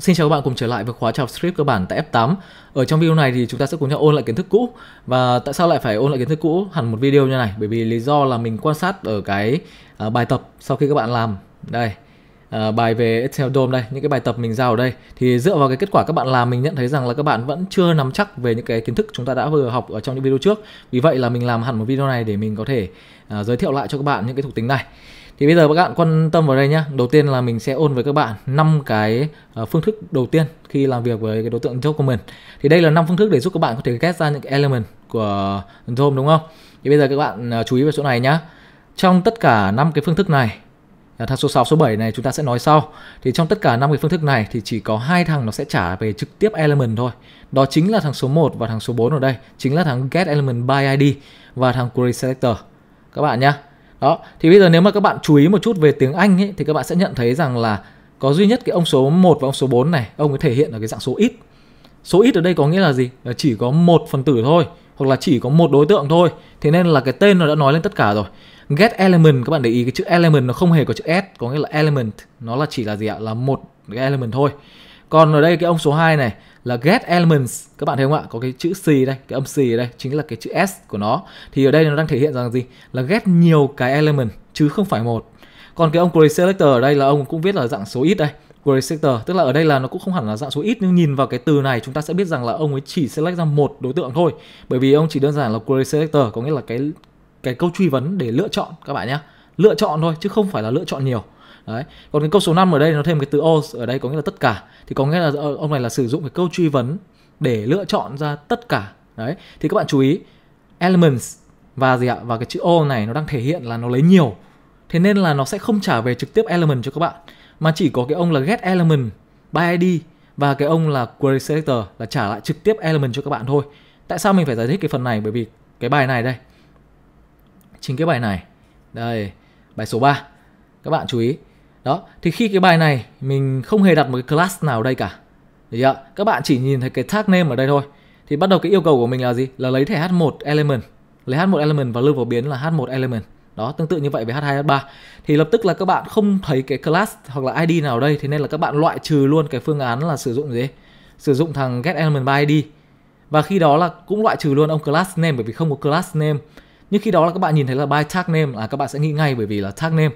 Xin chào các bạn cùng trở lại với khóa chào script cơ bản tại F8 Ở trong video này thì chúng ta sẽ cùng nhau ôn lại kiến thức cũ Và tại sao lại phải ôn lại kiến thức cũ hẳn một video như này Bởi vì lý do là mình quan sát ở cái uh, bài tập sau khi các bạn làm Đây uh, bài về Excel DOM đây, những cái bài tập mình giao ở đây Thì dựa vào cái kết quả các bạn làm mình nhận thấy rằng là các bạn vẫn chưa nắm chắc về những cái kiến thức chúng ta đã vừa học ở trong những video trước Vì vậy là mình làm hẳn một video này để mình có thể uh, giới thiệu lại cho các bạn những cái thuộc tính này thì bây giờ các bạn quan tâm vào đây nhé. Đầu tiên là mình sẽ ôn với các bạn năm cái ờ, phương thức đầu tiên khi làm việc với cái đối tượng document. Thì đây là năm phương thức để giúp các bạn có thể ghét ra những cái element của DOM đúng không? Thì bây giờ các bạn ờ, chú ý vào chỗ này nhá. Trong tất cả năm cái phương thức này thằng số 6 số 7 này chúng ta sẽ nói sau. Thì trong tất cả năm cái phương thức này thì chỉ có hai thằng nó sẽ trả về trực tiếp element thôi. Đó chính là thằng số 1 và thằng số 4 ở đây, chính là thằng get element by id và thằng query selector. Các bạn nhá đó thì bây giờ nếu mà các bạn chú ý một chút về tiếng Anh ấy, thì các bạn sẽ nhận thấy rằng là có duy nhất cái ông số 1 và ông số 4 này ông ấy thể hiện ở cái dạng số ít số ít ở đây có nghĩa là gì là chỉ có một phần tử thôi hoặc là chỉ có một đối tượng thôi thế nên là cái tên nó đã nói lên tất cả rồi get element các bạn để ý cái chữ element nó không hề có chữ s có nghĩa là element nó là chỉ là gì ạ là một cái element thôi còn ở đây cái ông số 2 này là get elements các bạn thấy không ạ có cái chữ xì đây cái âm xì đây chính là cái chữ s của nó thì ở đây nó đang thể hiện rằng gì là get nhiều cái element chứ không phải một còn cái ông query selector ở đây là ông cũng viết là dạng số ít đây query selector tức là ở đây là nó cũng không hẳn là dạng số ít nhưng nhìn vào cái từ này chúng ta sẽ biết rằng là ông ấy chỉ select ra một đối tượng thôi bởi vì ông chỉ đơn giản là query selector có nghĩa là cái cái câu truy vấn để lựa chọn các bạn nhé lựa chọn thôi chứ không phải là lựa chọn nhiều đấy còn cái câu số 5 ở đây nó thêm cái từ all ở đây có nghĩa là tất cả thì có nghĩa là ờ, ông này là sử dụng cái câu truy vấn để lựa chọn ra tất cả đấy thì các bạn chú ý elements và gì ạ và cái chữ all này nó đang thể hiện là nó lấy nhiều thế nên là nó sẽ không trả về trực tiếp element cho các bạn mà chỉ có cái ông là get element by id và cái ông là query selector là trả lại trực tiếp element cho các bạn thôi tại sao mình phải giải thích cái phần này bởi vì cái bài này đây chính cái bài này đây bài số 3 các bạn chú ý đó thì khi cái bài này mình không hề đặt một cái class nào ở đây cả được chưa? các bạn chỉ nhìn thấy cái tag name ở đây thôi thì bắt đầu cái yêu cầu của mình là gì là lấy thẻ h1 element lấy h1 element và lưu vào biến là h1 element đó tương tự như vậy với h2 h3 thì lập tức là các bạn không thấy cái class hoặc là id nào ở đây thế nên là các bạn loại trừ luôn cái phương án là sử dụng gì sử dụng thằng get element by id và khi đó là cũng loại trừ luôn ông class name bởi vì không có class name nhưng khi đó là các bạn nhìn thấy là by tag name là các bạn sẽ nghĩ ngay bởi vì là tag name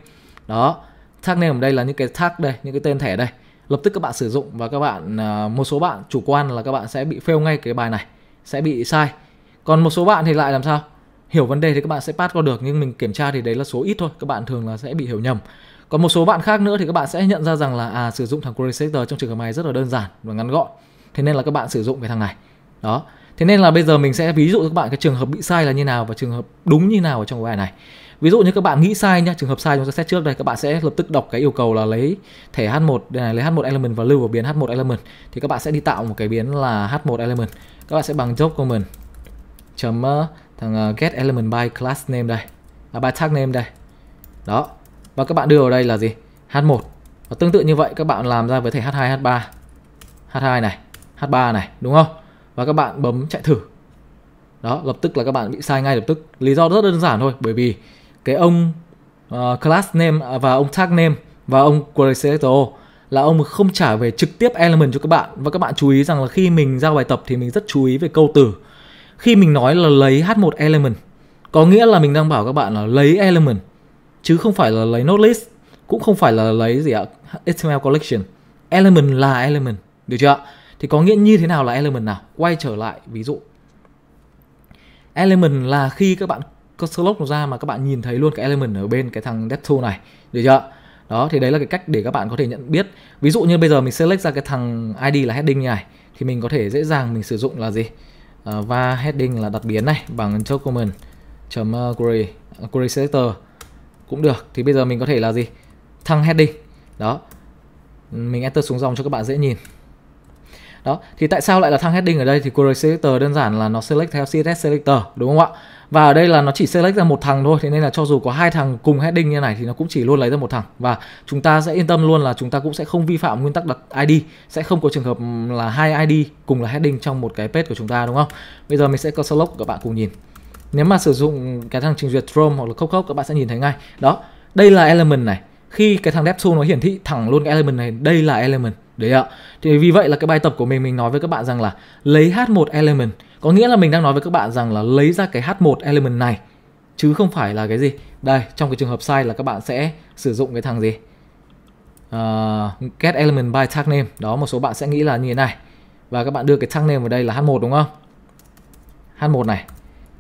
đó tag name ở đây là những cái tag đây những cái tên thẻ đây lập tức các bạn sử dụng và các bạn à, một số bạn chủ quan là các bạn sẽ bị fail ngay cái bài này sẽ bị sai còn một số bạn thì lại làm sao hiểu vấn đề thì các bạn sẽ pass qua được nhưng mình kiểm tra thì đấy là số ít thôi các bạn thường là sẽ bị hiểu nhầm còn một số bạn khác nữa thì các bạn sẽ nhận ra rằng là à sử dụng thằng query selector trong trường hợp này rất là đơn giản và ngắn gọn thế nên là các bạn sử dụng cái thằng này đó thế nên là bây giờ mình sẽ ví dụ các bạn cái trường hợp bị sai là như nào và trường hợp đúng như nào ở trong cái bài này ví dụ như các bạn nghĩ sai nhá trường hợp sai chúng ta xét trước đây các bạn sẽ lập tức đọc cái yêu cầu là lấy thẻ h1 này lấy h1 element và lưu vào biến h1 element thì các bạn sẽ đi tạo một cái biến là h1 element các bạn sẽ bằng job common chấm à, thằng à, get element by class name đây à, by tag name đây đó và các bạn đưa vào đây là gì h1 và tương tự như vậy các bạn làm ra với thẻ h2 h3 h2 này h3 này đúng không và các bạn bấm chạy thử đó lập tức là các bạn bị sai ngay lập tức lý do rất đơn giản thôi bởi vì cái ông uh, class name à, và ông tag name và ông query selector là ông không trả về trực tiếp element cho các bạn và các bạn chú ý rằng là khi mình giao bài tập thì mình rất chú ý về câu từ khi mình nói là lấy h1 element có nghĩa là mình đang bảo các bạn là lấy element chứ không phải là lấy node list cũng không phải là lấy gì ạ HTML collection element là element được chưa ạ thì có nghĩa như thế nào là element nào quay trở lại ví dụ element là khi các bạn có slot nó ra mà các bạn nhìn thấy luôn cái element ở bên cái thằng depth tool này được chưa đó thì đấy là cái cách để các bạn có thể nhận biết ví dụ như bây giờ mình select ra cái thằng id là heading này thì mình có thể dễ dàng mình sử dụng là gì và heading là đặc biến này bằng document chấm ờ, query ờ, query selector cũng được thì bây giờ mình có thể là gì thằng heading đó mình enter xuống dòng cho các bạn dễ nhìn đó thì tại sao lại là thằng heading ở đây thì query selector đơn giản là nó select theo css selector đúng không ạ và ở đây là nó chỉ select ra một thằng thôi thế nên là cho dù có hai thằng cùng heading như này thì nó cũng chỉ luôn lấy ra một thằng và chúng ta sẽ yên tâm luôn là chúng ta cũng sẽ không vi phạm nguyên tắc đặt ID sẽ không có trường hợp là hai ID cùng là heading trong một cái page của chúng ta đúng không bây giờ mình sẽ có select các bạn cùng nhìn nếu mà sử dụng cái thằng trình duyệt Chrome hoặc là Cocoa các bạn sẽ nhìn thấy ngay đó đây là element này khi cái thằng DevTool nó hiển thị thẳng luôn cái element này đây là element đấy ạ thì vì vậy là cái bài tập của mình mình nói với các bạn rằng là lấy h1 element có nghĩa là mình đang nói với các bạn rằng là lấy ra cái h1 element này chứ không phải là cái gì đây trong cái trường hợp sai là các bạn sẽ sử dụng cái thằng gì uh, get element by tag name đó một số bạn sẽ nghĩ là như thế này và các bạn đưa cái tag name vào đây là h1 đúng không h1 này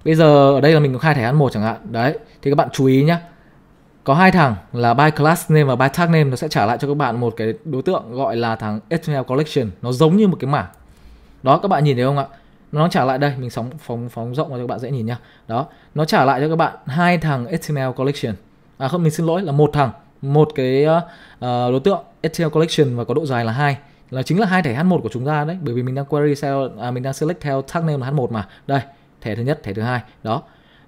bây giờ ở đây là mình có khai thẻ h1 chẳng hạn đấy thì các bạn chú ý nhá có hai thằng là by class name và by tag name nó sẽ trả lại cho các bạn một cái đối tượng gọi là thằng HTML collection nó giống như một cái mảng đó các bạn nhìn thấy không ạ nó trả lại đây mình sóng phóng phóng rộng cho các bạn dễ nhìn nhá đó nó trả lại cho các bạn hai thằng HTML collection à không mình xin lỗi là một thằng một cái uh, đối tượng HTML collection và có độ dài là hai là chính là hai thẻ H1 của chúng ta đấy bởi vì mình đang query theo à, mình đang select theo tag name là H1 mà đây thẻ thứ nhất thẻ thứ hai đó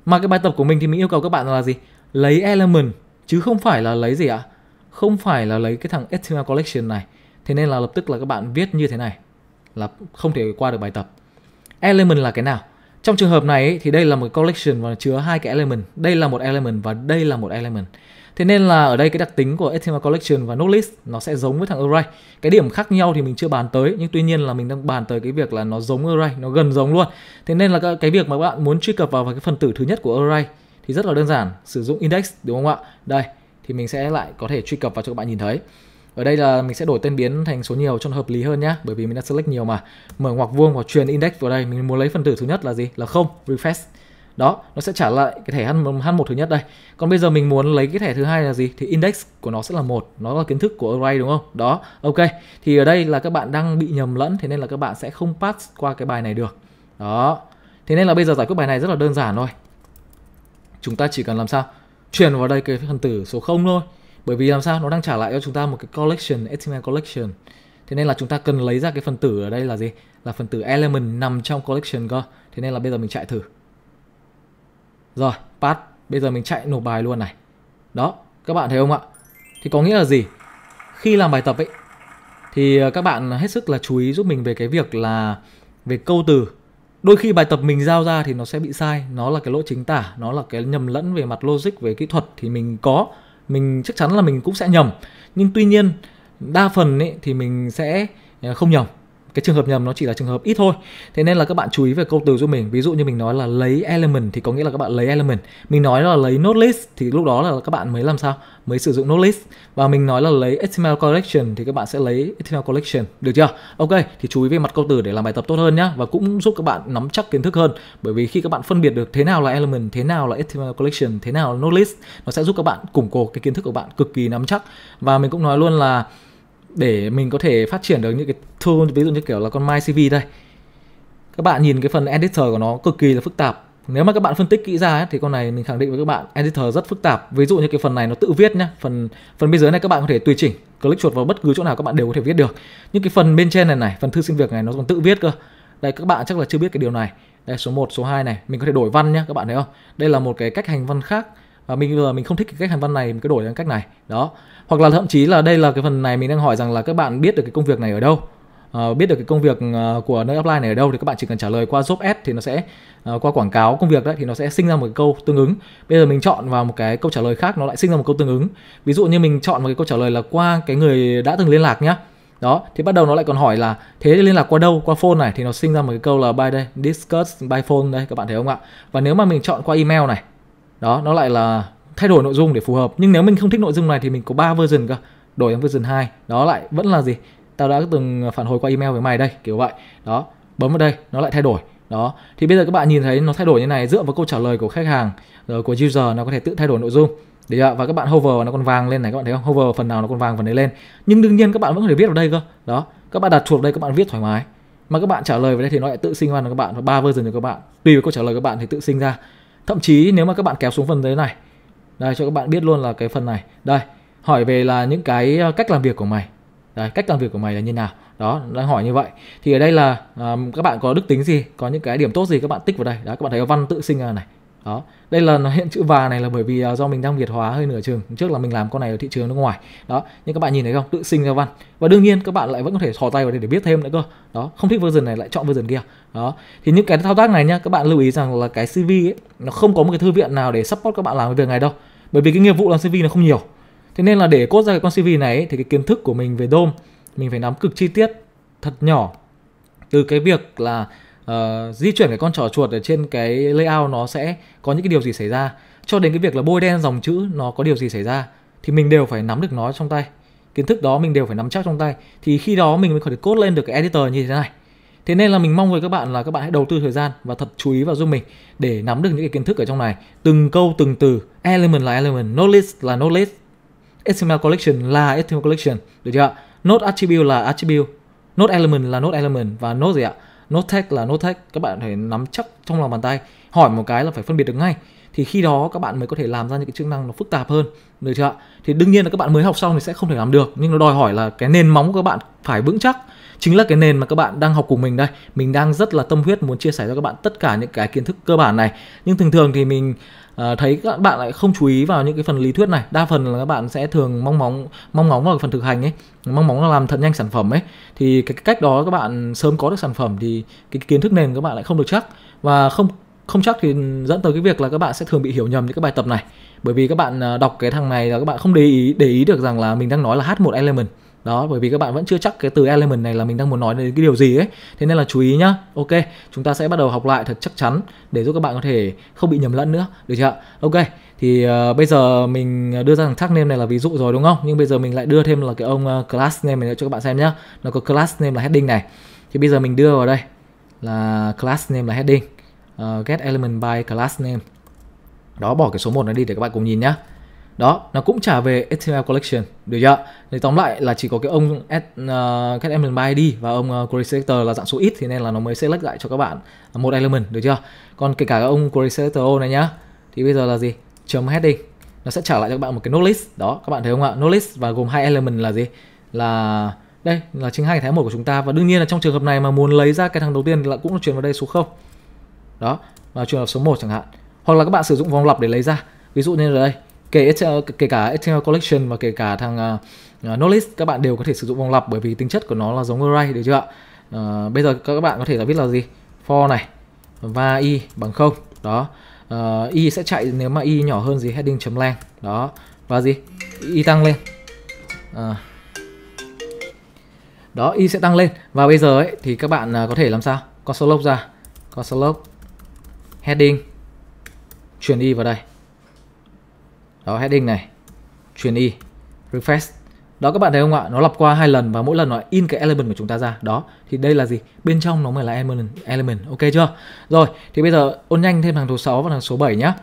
mà cái bài tập của mình thì mình yêu cầu các bạn là gì lấy element chứ không phải là lấy gì ạ không phải là lấy cái thằng Eternal Collection này thế nên là lập tức là các bạn viết như thế này là không thể qua được bài tập element là cái nào trong trường hợp này thì đây là một collection và chứa hai cái element đây là một element và đây là một element thế nên là ở đây cái đặc tính của HTML collection và node list nó sẽ giống với thằng array cái điểm khác nhau thì mình chưa bàn tới nhưng tuy nhiên là mình đang bàn tới cái việc là nó giống array nó gần giống luôn thế nên là cái việc mà các bạn muốn truy cập vào vào cái phần tử thứ nhất của array thì rất là đơn giản sử dụng index đúng không ạ đây thì mình sẽ lại có thể truy cập vào cho các bạn nhìn thấy ở đây là mình sẽ đổi tên biến thành số nhiều cho nó hợp lý hơn nhá bởi vì mình đã select nhiều mà mở ngoặc vuông và truyền index vào đây mình muốn lấy phần tử thứ nhất là gì là không refresh đó nó sẽ trả lại cái thẻ h1, h1 thứ nhất đây còn bây giờ mình muốn lấy cái thẻ thứ hai là gì thì index của nó sẽ là một nó là kiến thức của array đúng không đó ok thì ở đây là các bạn đang bị nhầm lẫn thế nên là các bạn sẽ không pass qua cái bài này được đó thế nên là bây giờ giải quyết bài này rất là đơn giản thôi chúng ta chỉ cần làm sao chuyển vào đây cái phần tử số 0 thôi bởi vì làm sao nó đang trả lại cho chúng ta một cái collection HTML collection thế nên là chúng ta cần lấy ra cái phần tử ở đây là gì là phần tử element nằm trong collection cơ thế nên là bây giờ mình chạy thử rồi pass, bây giờ mình chạy nộp bài luôn này đó các bạn thấy không ạ thì có nghĩa là gì khi làm bài tập ấy thì ờ, các bạn hết sức là chú ý giúp mình về cái việc là về câu từ đôi khi bài tập mình giao ra thì nó sẽ bị sai nó là cái lỗi chính tả nó là cái nhầm lẫn về mặt logic về kỹ thuật thì mình có mình chắc chắn là mình cũng sẽ nhầm nhưng tuy nhiên đa phần ấy, thì mình sẽ ờ, không nhầm cái trường hợp nhầm nó chỉ là trường hợp ít thôi thế nên là các bạn chú ý về câu từ giúp mình ví dụ như mình nói là lấy element thì có nghĩa là các bạn lấy element mình nói là lấy node list thì lúc đó là các bạn mới làm sao mới sử dụng node list và mình nói là lấy html collection thì các bạn sẽ lấy html collection được chưa ok thì chú ý về mặt câu từ để làm bài tập tốt hơn nhá và cũng giúp các bạn nắm chắc kiến thức hơn bởi vì khi các bạn phân biệt được thế nào là element thế nào là html collection thế nào là node list nó sẽ giúp các bạn củng cố cái kiến thức của bạn cực kỳ nắm chắc và mình cũng nói luôn là để mình có thể phát triển được những cái tool ví dụ như kiểu là con MyCV đây các bạn nhìn cái phần editor của nó cực kỳ là phức tạp nếu mà các bạn phân tích kỹ ra ấy, thì con này mình khẳng định với các bạn editor rất phức tạp ví dụ như cái phần này nó tự viết nhá phần phần bên dưới này các bạn có thể tùy chỉnh click chuột vào bất cứ chỗ nào các bạn đều có thể viết được nhưng cái phần bên trên này này phần thư xin việc này nó còn tự viết cơ đây các bạn chắc là chưa biết cái điều này đây số 1, số 2 này mình có thể đổi văn nhé các bạn thấy không đây là một cái cách hành văn khác và ờ, mình ờ, mình không thích cái cách hàn văn này mình cứ đổi sang cách này đó hoặc là thậm chí là đây là cái phần này mình đang hỏi rằng là các bạn biết được cái công việc này ở đâu Uh, biết được cái công việc uh, của nơi apply này ở đâu thì các bạn chỉ cần trả lời qua job ad thì nó sẽ uh, qua quảng cáo công việc đấy thì nó sẽ sinh ra một cái câu tương ứng bây giờ mình chọn vào một cái câu trả lời khác nó lại sinh ra một câu tương ứng ví dụ như mình chọn một cái câu trả lời là qua cái người đã từng liên lạc nhá đó thì bắt đầu nó lại còn hỏi là thế liên lạc qua đâu qua phone này thì nó sinh ra một cái câu là by đây discuss by phone đây các bạn thấy không ạ và nếu mà mình chọn qua email này đó nó lại là thay đổi nội dung để phù hợp nhưng nếu mình không thích nội dung này thì mình có 3 version cơ đổi sang version 2 đó lại vẫn là gì tao đã từng phản hồi qua email với mày đây kiểu vậy đó bấm vào đây nó lại thay đổi đó thì bây giờ các bạn nhìn thấy nó thay đổi như này dựa vào câu trả lời của khách hàng rồi của user nó có thể tự thay đổi nội dung để và các bạn hover nó còn vàng lên này các bạn thấy không hover phần nào nó còn vàng phần đấy lên nhưng đương nhiên các bạn vẫn có thể viết vào đây cơ đó các bạn đặt chuột đây các bạn viết thoải mái mà các bạn trả lời vào đây thì nó lại tự sinh ra cho các bạn và ba version cho các bạn tùy vào câu trả lời các bạn thì tự sinh ra thậm chí nếu mà các bạn kéo xuống phần dưới này đây cho các bạn biết luôn là cái phần này đây hỏi về là những cái ờ, cách làm việc của mày đấy, cách làm việc của mày là như nào đó đang hỏi như vậy thì ở đây là um, các bạn có đức tính gì có những cái điểm tốt gì các bạn tích vào đây đó các bạn thấy văn tự sinh này đó đây là nó hiện chữ và này là bởi vì à, do mình đang việt hóa hơi nửa chừng trước là mình làm con này ở thị trường nước ngoài đó nhưng các bạn nhìn thấy không tự sinh ra văn và đương nhiên các bạn lại vẫn có thể thò tay vào đây để biết thêm nữa cơ đó không thích version này lại chọn version kia đó thì những cái thao tác này nhá các bạn lưu ý rằng là cái cv ấy, nó không có một cái thư viện nào để support các bạn làm cái việc này đâu bởi vì cái nghiệp vụ làm cv nó không nhiều thế nên là để cốt ra cái con cv này ấy, thì cái kiến thức của mình về dom mình phải nắm cực chi tiết thật nhỏ từ cái việc là uh, di chuyển cái con trỏ chuột ở trên cái layout nó sẽ có những cái điều gì xảy ra cho đến cái việc là bôi đen dòng chữ nó có điều gì xảy ra thì mình đều phải nắm được nó trong tay kiến thức đó mình đều phải nắm chắc trong tay thì khi đó mình mới có thể cốt lên được cái editor như thế này thế nên là mình mong với các bạn là các bạn hãy đầu tư thời gian và thật chú ý vào giúp mình để nắm được những cái kiến thức ở trong này từng câu từng từ element là element knowledge là knowledge HTML collection là HTML collection được chưa node attribute là attribute node element là node element và node gì ạ nốt tech là nốt tech các bạn phải nắm chắc trong lòng bàn tay hỏi một cái là phải phân biệt được ngay thì khi đó các bạn mới có thể làm ra những cái chức năng nó phức tạp hơn được chưa ạ thì đương nhiên là các bạn mới học xong thì sẽ không thể làm được nhưng nó đòi hỏi là cái nền móng của các bạn phải vững chắc chính là cái nền mà các bạn đang học cùng mình đây mình đang rất là tâm huyết muốn chia sẻ cho các bạn tất cả những cái kiến thức cơ bản này nhưng thường thường thì mình uh, thấy các bạn lại không chú ý vào những cái phần lý thuyết này đa phần là các bạn sẽ thường mong mong mong ngóng vào phần thực hành ấy mong mong là làm thật nhanh sản phẩm ấy thì cái cách đó các bạn sớm có được sản phẩm thì cái kiến thức nền các bạn lại không được chắc và không không chắc thì dẫn tới cái việc là các bạn sẽ thường bị hiểu nhầm những cái bài tập này bởi vì các bạn ờ, đọc cái thằng này là các bạn không để ý để ý được rằng là mình đang nói là H1 element đó bởi vì các bạn vẫn chưa chắc cái từ element này là mình đang muốn nói đến cái điều gì ấy thế nên là chú ý nhá ok chúng ta sẽ bắt đầu học lại thật chắc chắn để giúp các bạn có thể không bị nhầm lẫn nữa được chưa ok thì uh, bây giờ mình đưa ra thằng tag name này là ví dụ rồi đúng không nhưng bây giờ mình lại đưa thêm là cái ông ờ, class name này cho các bạn xem nhá nó có class name là heading này thì bây giờ mình đưa vào đây là class name là heading uh, get element by class name đó bỏ cái số 1 nó đi để các bạn cùng nhìn nhá đó nó cũng trả về HTML collection được chưa thì tóm lại là chỉ có cái ông uh, get ờ, element by id và ông uh, query selector là dạng số ít thì nên là nó mới select lại cho các bạn một element được chưa còn kể cả các ông query selector này nhá thì bây giờ là gì chấm heading nó sẽ trả lại cho các bạn một cái node list đó các bạn thấy không ạ node list và gồm hai element là gì là đây là chính hai cái tháng một của chúng ta và đương nhiên là trong trường hợp này mà muốn lấy ra cái thằng đầu tiên là cũng là chuyển vào đây số 0 đó và chuyển vào số 1 chẳng hạn hoặc là các bạn sử dụng vòng lặp để lấy ra ví dụ như ở đây kể kể cả Eternal Collection và kể cả thằng uh, Knowledge các bạn đều có thể sử dụng vòng lặp bởi vì tính chất của nó là giống array được chưa ạ uh, bây giờ các bạn có thể là biết là gì for này và y bằng không đó uh, ờ, y sẽ chạy nếu mà y nhỏ hơn gì heading chấm lang đó và gì y tăng lên uh, đó y sẽ tăng lên và bây giờ ấy thì các bạn uh, có thể làm sao console log ra console log heading chuyển y vào đây đó heading này truyền y refresh đó các bạn thấy không ạ nó lặp qua hai lần và mỗi lần nó in cái element của chúng ta ra đó thì đây là gì bên trong nó mới là element element ok chưa rồi thì bây giờ ôn nhanh thêm thằng số 6 và thằng số 7 nhá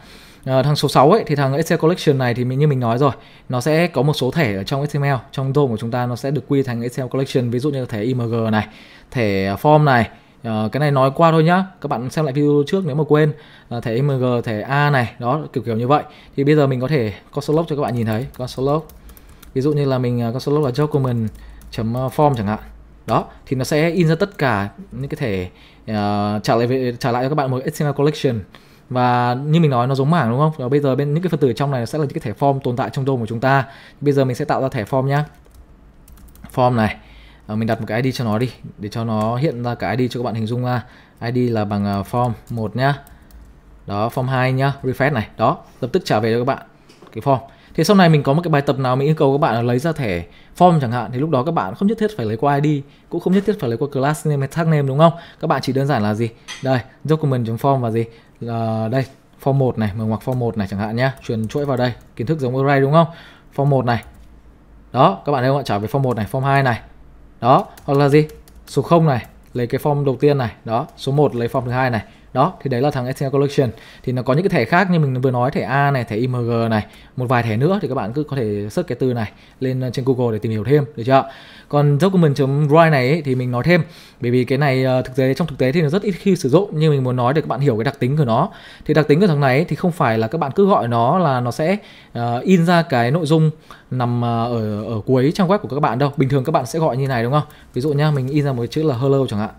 À, thằng số 6 ấy thì thằng Excel collection này thì mình như mình nói rồi, nó sẽ có một số thẻ ở trong html trong DOM của chúng ta nó sẽ được quy thành Excel collection, ví dụ như là thẻ img này, thẻ form này, Ờ, cái này nói qua thôi nhá các bạn xem lại video trước nếu mà quên à, thẻ img thẻ a này đó kiểu kiểu như vậy thì bây giờ mình có thể console log cho các bạn nhìn thấy console log ví dụ như là mình uh, console log là document form chẳng hạn đó thì nó sẽ in ra tất cả những cái thẻ uh, trả lại về, trả lại cho các bạn một HTML collection và như mình nói nó giống mảng đúng không? Và bây giờ bên những cái phần tử trong này sẽ là những cái thẻ form tồn tại trong DOM của chúng ta. Bây giờ mình sẽ tạo ra thẻ form nhá. Form này à, mình đặt một cái ID cho nó đi để cho nó hiện ra cái ID cho các bạn hình dung ra ID là bằng à, form 1 nhá đó form 2 nhá refresh này đó lập tức trả về cho các bạn cái form thì sau này mình có một cái bài tập nào mình yêu cầu các bạn là lấy ra thẻ form chẳng hạn thì lúc đó các bạn không nhất thiết phải lấy qua ID cũng không nhất thiết phải lấy qua class name hay tag name đúng không các bạn chỉ đơn giản là gì đây document.form và gì là ờ, đây form 1 này mở ngoặc form 1 này chẳng hạn nhá truyền chuỗi vào đây kiến thức giống array đúng không form 1 này đó các bạn thấy không ạ trả về form 1 này form 2 này đó hoặc là gì số 0 này lấy cái form đầu tiên này đó số 1 lấy form thứ hai này đó thì đấy là thằng SNL Collection thì nó có những cái thẻ khác như mình vừa nói thẻ A này thẻ IMG này một vài thẻ nữa thì các bạn cứ có thể search cái từ này lên ờ, trên Google để tìm hiểu thêm được chưa còn document dry này ấy, thì mình nói thêm bởi vì cái này ờ, thực tế trong thực tế thì nó rất ít khi sử dụng nhưng mình muốn nói để các bạn hiểu cái đặc tính của nó thì đặc tính của thằng này ấy, thì không phải là các bạn cứ gọi nó là nó sẽ uh, in ra cái nội dung nằm ở ở cuối trang web của các bạn đâu bình thường các bạn sẽ gọi như này đúng không ví dụ nha mình in ra một chữ là hello chẳng hạn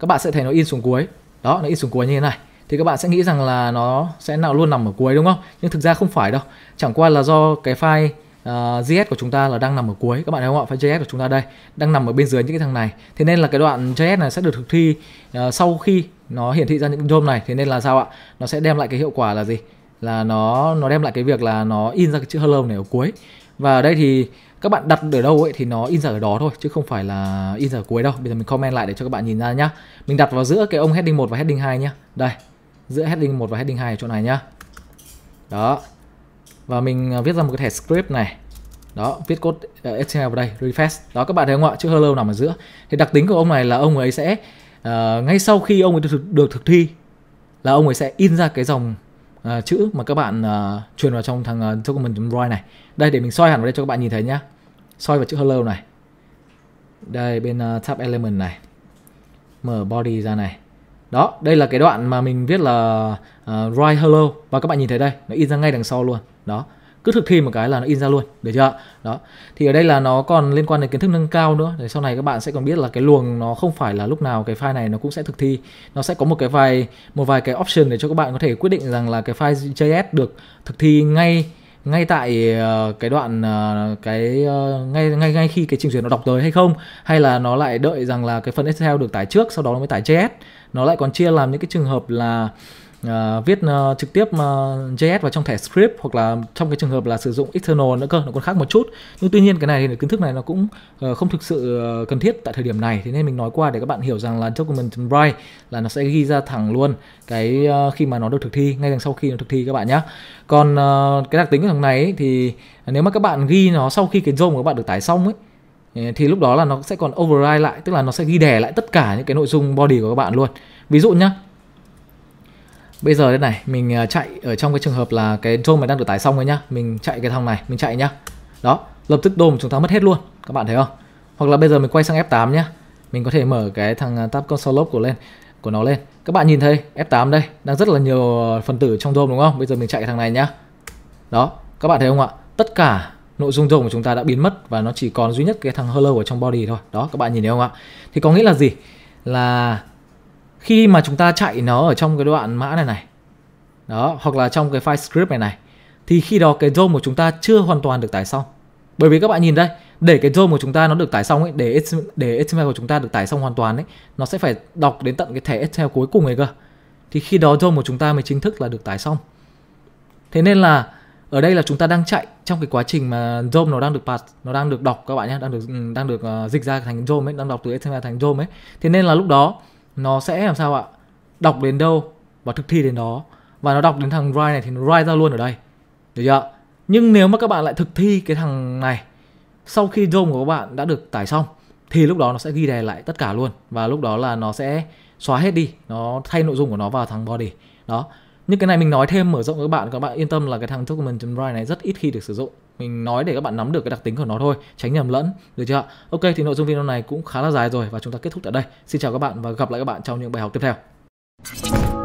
các bạn sẽ thấy nó in xuống cuối đó nó in xuống cuối như thế này thì các bạn sẽ nghĩ rằng là nó sẽ nào luôn nằm ở cuối đúng không nhưng thực ra không phải đâu chẳng qua là do cái file uh, của chúng ta là đang nằm ở cuối các bạn thấy không ạ file JS của chúng ta đây đang nằm ở bên dưới những cái thằng này thế nên là cái đoạn JS này sẽ được thực thi uh, sau khi nó hiển thị ra những DOM này thế nên là sao ạ nó sẽ đem lại cái hiệu quả là gì là nó nó đem lại cái việc là nó in ra cái chữ hello này ở cuối và ở đây thì các bạn đặt ở đâu ấy thì nó in ra ở đó thôi chứ không phải là in ra ở cuối đâu bây giờ mình comment lại để cho các bạn nhìn ra nhá mình đặt vào giữa cái ông heading 1 và heading 2 nhá đây giữa heading 1 và heading 2 ở chỗ này nhá đó và mình à, viết ra một cái thẻ script này đó viết code à, HTML vào đây refresh đó các bạn thấy không ạ chữ hello nằm ở giữa thì đặc tính của ông này là ông ấy sẽ uh, ngay sau khi ông ấy được, được thực thi là ông ấy sẽ in ra cái dòng Ờ, chữ mà các bạn uh, truyền vào trong thằng uh, ờ, document.roi này đây để mình soi hẳn vào đây cho các bạn nhìn thấy nhá soi vào chữ hello này đây bên uh, tab element này mở body ra này đó đây là cái đoạn mà mình viết là uh, write hello và các bạn nhìn thấy đây nó in ra ngay đằng sau luôn đó cứ thực thi một cái là nó in ra luôn được chưa đó thì ở đây là nó còn liên quan đến kiến thức nâng cao nữa để sau này các bạn sẽ còn biết là cái luồng nó không phải là lúc nào cái file này nó cũng sẽ thực thi nó sẽ có một cái vài một vài cái option để cho các bạn có thể quyết định rằng là cái file JS được thực thi ngay ngay tại ờ, cái đoạn ờ, cái ờ, ngay ngay ngay khi cái trình duyệt nó đọc tới hay không hay là nó lại đợi rằng là cái phần Excel được tải trước sau đó nó mới tải JS nó lại còn chia làm những cái trường hợp là uh, viết uh, trực tiếp uh, ờ, JS vào trong thẻ script hoặc là trong cái trường hợp là sử dụng external nữa cơ nó còn khác một chút nhưng tuy nhiên cái này thì kiến thức này nó cũng uh, không thực sự uh, cần thiết tại thời điểm này thế nên mình nói qua để các bạn hiểu rằng là document write là nó sẽ ghi ra thẳng luôn cái uh, khi mà nó được thực thi ngay đằng sau khi nó thực thi các bạn nhé còn uh, cái đặc tính của thằng này ấy, thì nếu mà các bạn ghi nó sau khi cái zone của các bạn được tải xong ấy thì lúc đó là nó sẽ còn override lại tức là nó sẽ ghi đè lại tất cả những cái nội dung body của các bạn luôn ví dụ nhá bây giờ đây này mình à, chạy ở trong cái trường hợp là cái dome này đang được tải xong rồi nhá mình chạy cái thằng này mình chạy nhá đó lập tức dome chúng ta mất hết luôn các bạn thấy không hoặc là bây giờ mình quay sang F8 nhá mình có thể mở cái thằng à, tab console log của lên của nó lên các bạn nhìn thấy F8 đây đang rất là nhiều phần tử trong dome đúng không bây giờ mình chạy cái thằng này nhá đó các bạn thấy không ạ tất cả nội dung dome của chúng ta đã biến mất và nó chỉ còn duy nhất cái thằng hello ở trong body thôi đó các bạn nhìn thấy không ạ thì có nghĩa là gì là khi mà chúng ta chạy nó ở trong cái đoạn mã này này đó hoặc là trong cái file script này này thì khi đó cái zone của chúng ta chưa hoàn toàn được tải xong bởi vì các bạn nhìn đây để cái zone của chúng ta nó được tải xong ấy để để HTML của chúng ta được tải xong hoàn toàn ấy nó sẽ phải đọc đến tận cái thẻ HTML cuối cùng ấy cơ thì khi đó zone của chúng ta mới chính thức là được tải xong thế nên là ở đây là chúng ta đang chạy trong cái quá trình mà zone nó đang được pass nó đang được đọc các bạn nhé đang được ừ, đang được uh, dịch ra thành zone ấy đang đọc từ HTML thành zone ấy thế nên là lúc đó nó sẽ làm sao ạ đọc đến đâu và thực thi đến đó và nó đọc đến thằng write này thì nó write ra luôn ở đây được chưa nhưng nếu mà các bạn lại thực thi cái thằng này sau khi dom của các bạn đã được tải xong thì lúc đó nó sẽ ghi đè lại tất cả luôn và lúc đó là nó sẽ xóa hết đi nó thay nội dung của nó vào thằng body đó nhưng cái này mình nói thêm mở rộng với các bạn các bạn yên tâm là cái thằng document drive này rất ít khi được sử dụng mình nói để các bạn nắm được cái đặc tính của nó thôi tránh nhầm lẫn được chưa ok thì nội dung video này cũng khá là dài rồi và chúng ta kết thúc tại đây xin chào các bạn và gặp lại các bạn trong những bài học tiếp theo